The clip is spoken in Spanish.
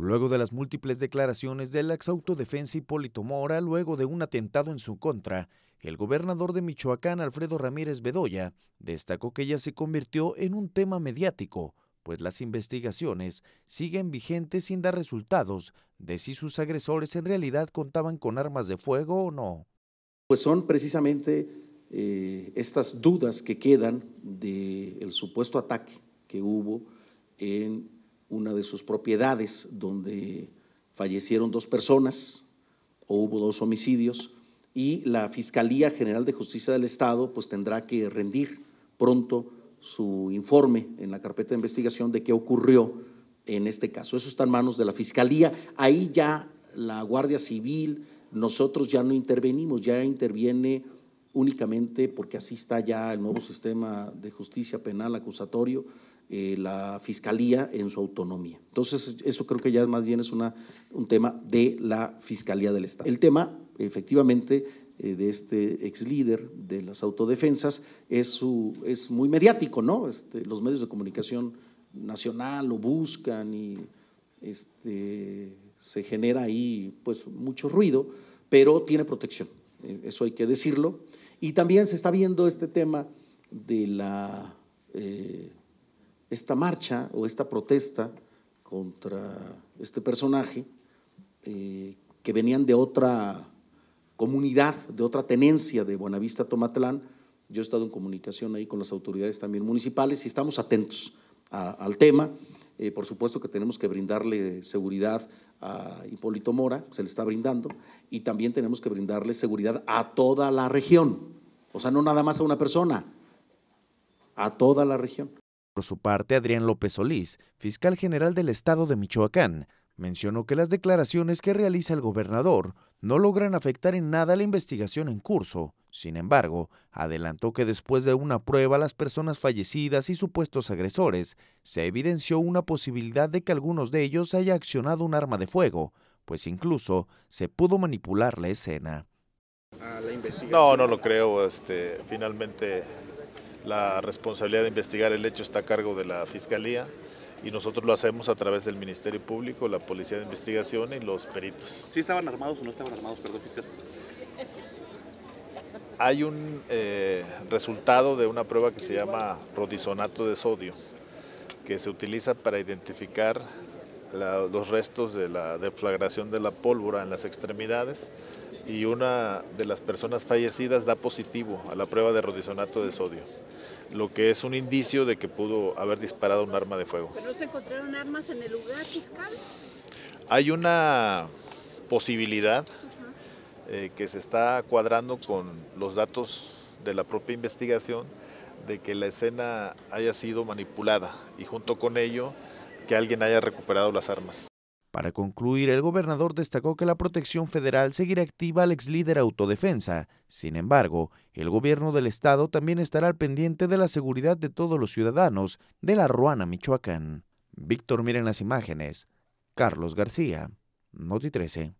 Luego de las múltiples declaraciones del ex autodefensa Hipólito Mora, luego de un atentado en su contra, el gobernador de Michoacán, Alfredo Ramírez Bedoya, destacó que ya se convirtió en un tema mediático, pues las investigaciones siguen vigentes sin dar resultados de si sus agresores en realidad contaban con armas de fuego o no. Pues son precisamente eh, estas dudas que quedan del supuesto ataque que hubo en una de sus propiedades donde fallecieron dos personas o hubo dos homicidios y la Fiscalía General de Justicia del Estado pues tendrá que rendir pronto su informe en la carpeta de investigación de qué ocurrió en este caso. Eso está en manos de la Fiscalía. Ahí ya la Guardia Civil, nosotros ya no intervenimos, ya interviene únicamente porque así está ya el nuevo sistema de justicia penal acusatorio, eh, la Fiscalía en su autonomía. Entonces, eso creo que ya más bien es una, un tema de la Fiscalía del Estado. El tema, efectivamente, eh, de este ex líder de las autodefensas es, su, es muy mediático, ¿no? Este, los medios de comunicación nacional lo buscan y este, se genera ahí pues, mucho ruido, pero tiene protección, eh, eso hay que decirlo. Y también se está viendo este tema de la esta marcha o esta protesta contra este personaje eh, que venían de otra comunidad, de otra tenencia de Buenavista Tomatlán. Yo he estado en comunicación ahí con las autoridades también municipales y estamos atentos al tema. Eh, por supuesto que tenemos que brindarle seguridad a Hipólito Mora, se le está brindando, y también tenemos que brindarle seguridad a toda la región. O sea, no nada más a una persona, a toda la región. Por su parte, Adrián López Solís, fiscal general del Estado de Michoacán, mencionó que las declaraciones que realiza el gobernador no logran afectar en nada la investigación en curso. Sin embargo, adelantó que después de una prueba a las personas fallecidas y supuestos agresores, se evidenció una posibilidad de que algunos de ellos haya accionado un arma de fuego, pues incluso se pudo manipular la escena. No, no lo creo. Este, finalmente la responsabilidad de investigar el hecho está a cargo de la Fiscalía y nosotros lo hacemos a través del Ministerio Público, la Policía de Investigación y los peritos. ¿Sí estaban armados o no estaban armados, perdón, fiscal? Hay un eh, resultado de una prueba que se llama rodisonato de sodio, que se utiliza para identificar los restos de la deflagración de la pólvora en las extremidades y una de las personas fallecidas da positivo a la prueba de rodisonato de sodio, lo que es un indicio de que pudo haber disparado un arma de fuego. ¿Pero no se encontraron armas en el lugar fiscal? Hay una posibilidad eh, que se está cuadrando con los datos de la propia investigación de que la escena haya sido manipulada y junto con ello que alguien haya recuperado las armas. Para concluir, el gobernador destacó que la protección federal seguirá activa al ex líder autodefensa. Sin embargo, el gobierno del estado también estará al pendiente de la seguridad de todos los ciudadanos de la Ruana, Michoacán. Víctor, miren las imágenes. Carlos García, Noti 13.